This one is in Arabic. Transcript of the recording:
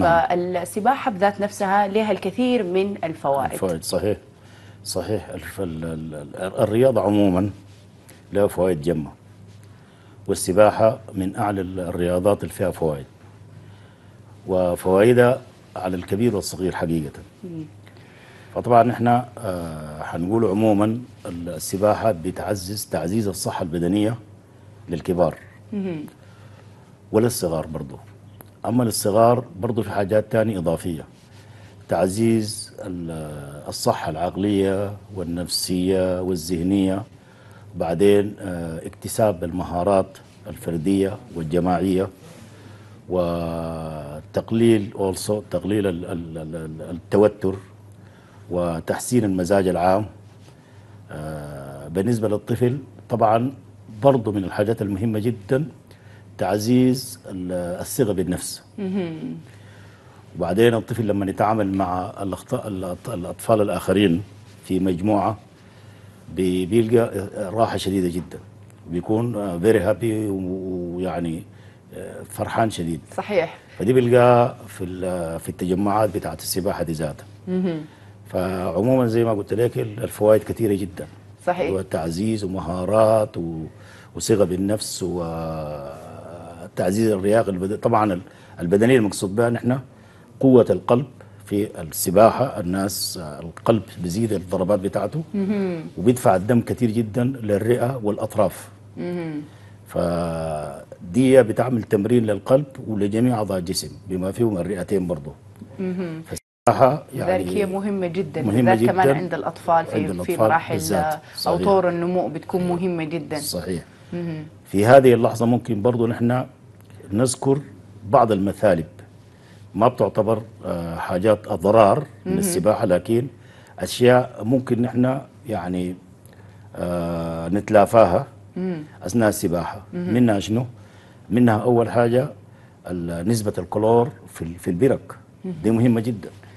نعم. فالسباحة بذات نفسها لها الكثير من الفوائد الفوائد صحيح صحيح الرياضة عموما لها فوائد جمة والسباحة من أعلى الرياضات اللي فيها فوائد وفوائدها على الكبير والصغير حقيقة فطبعا احنا هنقول آه، عموما السباحة بتعزز تعزيز الصحة البدنية للكبار وللصغار برضه أما للصغار برضو في حاجات تانية إضافية تعزيز الصحة العقلية والنفسية والذهنية بعدين آه، اكتساب المهارات الفردية والجماعية وتقليل also تقليل التوتر وتحسين المزاج العام آه، بالنسبة للطفل طبعا برضو من الحاجات المهمة جدا تعزيز الثقه بالنفس وبعدين الطفل لما يتعامل مع الأخطاء الاطفال الاخرين في مجموعه بيلقى راحه شديده جدا بيكون فيري هابي ويعني آه، فرحان شديد صحيح فدي بيلقاها في في التجمعات بتاعه السباحه دي ذاتها فعموما زي ما قلت لك الفوائد كثيره جدا صحيح وتعزيز ومهارات وثقه بالنفس و تعزيز الرياق طبعا البدنيه المقصود بها نحن قوه القلب في السباحة الناس آه، القلب بزيد الضربات بتاعته وبيدفع الدم كثير جدا للرئة والأطراف فدي بتعمل تمرين للقلب ولجميع أعضاء الجسم بما فيهم الرئتين برضه السباحة يعني ذلك هي مهمة جدا مهمة جدا كمان عند الأطفال في, عند الأطفال في مراحل أو طور النمو بتكون مهمة جدا صحيح في هذه اللحظة ممكن برضه نحن نذكر بعض المثالب ما بتعتبر آه، حاجات اضرار من السباحه لكن اشياء ممكن نحن يعني آه، نتلافاها اثناء السباحه منها شنو؟ منها اول حاجه نسبه الكلور في البرك دي مهمه جدا